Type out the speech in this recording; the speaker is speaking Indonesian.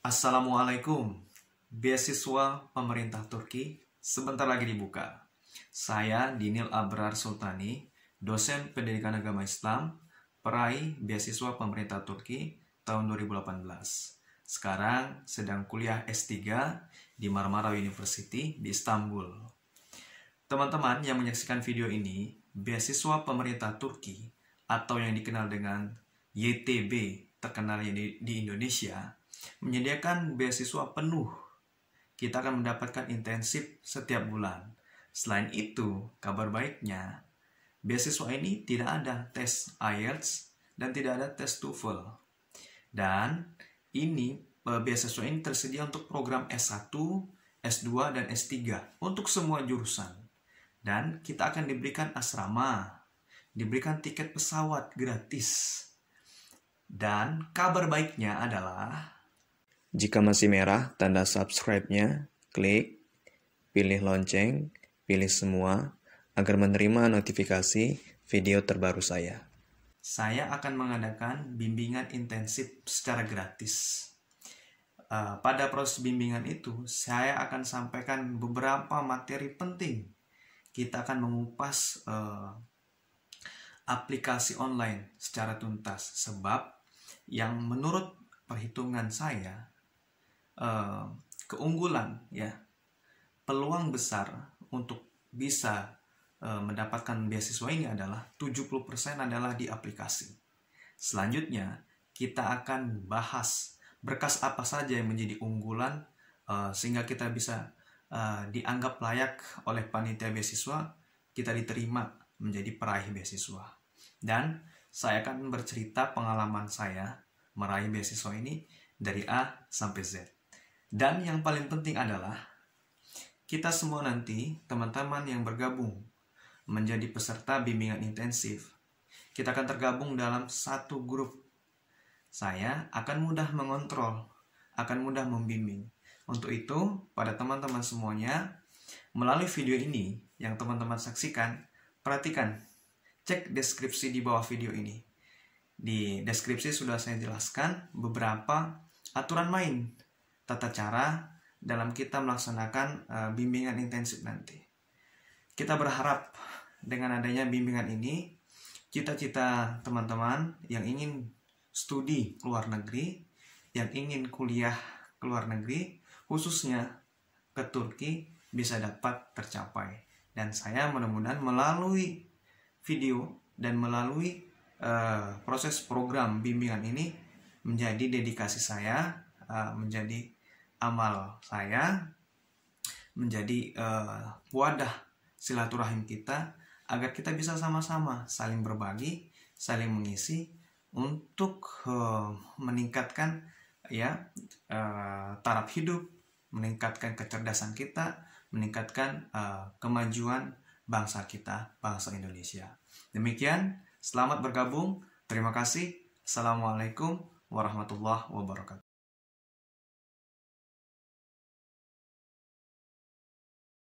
Assalamualaikum, beasiswa pemerintah Turki sebentar lagi dibuka. Saya Dinil Abrar Sultani, dosen pendidikan agama Islam, peraih beasiswa pemerintah Turki tahun 2018. Sekarang sedang kuliah S3 di Marmara University di Istanbul. Teman-teman yang menyaksikan video ini, beasiswa pemerintah Turki atau yang dikenal dengan YTB, terkenal di Indonesia, menyediakan beasiswa penuh. Kita akan mendapatkan intensif setiap bulan. Selain itu, kabar baiknya, beasiswa ini tidak ada tes IELTS dan tidak ada tes TOEFL. Dan ini eh, beasiswa ini tersedia untuk program S1, S2, dan S3 untuk semua jurusan. Dan kita akan diberikan asrama, diberikan tiket pesawat gratis. Dan kabar baiknya adalah jika masih merah, tanda subscribe-nya, klik, pilih lonceng, pilih semua, agar menerima notifikasi video terbaru saya. Saya akan mengadakan bimbingan intensif secara gratis. Eh, pada proses bimbingan itu, saya akan sampaikan beberapa materi penting. Kita akan mengupas uh, aplikasi online secara tuntas, sebab yang menurut perhitungan saya, Eh, keunggulan ya peluang besar untuk bisa eh, mendapatkan beasiswa ini adalah 70% adalah di aplikasi. Selanjutnya, kita akan bahas berkas apa saja yang menjadi unggulan eh, sehingga kita bisa dianggap layak oleh panitia beasiswa, kita diterima menjadi peraih beasiswa. Dan saya akan bercerita pengalaman saya meraih beasiswa ini dari A sampai Z. Dan yang paling penting adalah kita semua nanti, teman-teman yang bergabung menjadi peserta bimbingan intensif, kita akan tergabung dalam satu grup. Saya akan mudah mengontrol, akan mudah membimbing. Untuk itu, pada teman-teman semuanya, melalui video ini yang teman-teman saksikan, perhatikan, cek deskripsi di bawah video ini. Di deskripsi sudah saya jelaskan beberapa aturan main tata cara dalam kita melaksanakan eh, bimbingan intensif nanti. Kita berharap dengan adanya bimbingan ini, cita-cita teman-teman yang ingin studi ke luar negeri, yang ingin kuliah ke luar negeri, khususnya ke Turki, bisa dapat tercapai. Dan saya mudah-mudahan melalui video dan melalui uh, proses program bimbingan ini menjadi dedikasi saya, uh, menjadi amal saya menjadi uh, wadah silaturahim kita agar kita bisa sama-sama saling berbagi, saling mengisi untuk uh, meningkatkan ya uh, taraf hidup, meningkatkan kecerdasan kita, meningkatkan uh, kemajuan bangsa kita, bangsa Indonesia. Demikian, selamat bergabung. Terima kasih. Assalamualaikum warahmatullahi wabarakatuh.